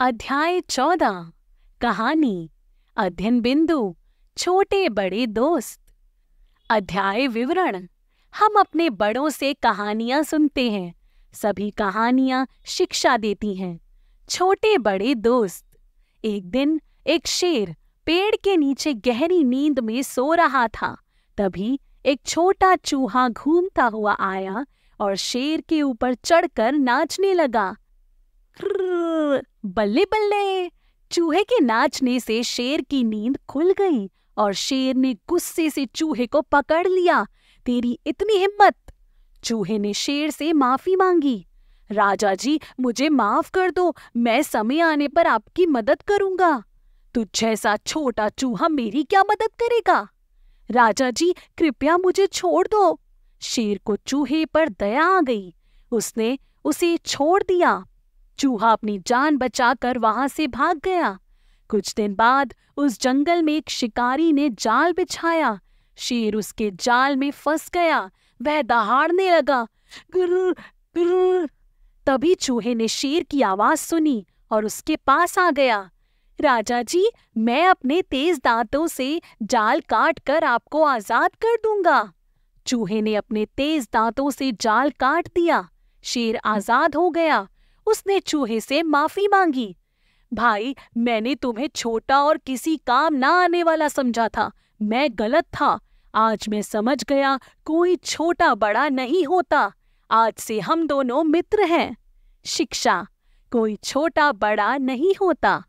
अध्याय चौदह कहानी अध्ययन बिंदु छोटे बड़े दोस्त अध्याय विवरण हम अपने बड़ों से कहानियाँ सुनते हैं सभी कहानियाँ शिक्षा देती हैं छोटे बड़े दोस्त एक दिन एक शेर पेड़ के नीचे गहरी नींद में सो रहा था तभी एक छोटा चूहा घूमता हुआ आया और शेर के ऊपर चढ़कर नाचने लगा बल्ले बल्ले चूहे के नाचने से शेर की नींद खुल गई और शेर ने गुस्से से चूहे को पकड़ लिया तेरी इतनी हिम्मत चूहे ने शेर से माफी मांगी राजा जी मुझे माफ कर दो मैं समय आने पर आपकी मदद करूंगा तू जैसा छोटा चूहा मेरी क्या मदद करेगा राजा जी कृपया मुझे छोड़ दो शेर को चूहे पर दया आ गई उसने उसे छोड़ दिया चूहा अपनी जान बचाकर वहां से भाग गया कुछ दिन बाद उस जंगल में एक शिकारी ने जाल बिछाया शेर उसके जाल में फंस गया वह दहाड़ने लगा तभी चूहे ने शेर की आवाज सुनी और उसके पास आ गया राजा जी मैं अपने तेज दांतों से जाल काट कर आपको आजाद कर दूंगा चूहे ने अपने तेज दांतों से जाल काट दिया शेर आजाद हो गया उसने चूहे से माफी मांगी भाई मैंने तुम्हें छोटा और किसी काम ना आने वाला समझा था मैं गलत था आज मैं समझ गया कोई छोटा बड़ा नहीं होता आज से हम दोनों मित्र हैं शिक्षा कोई छोटा बड़ा नहीं होता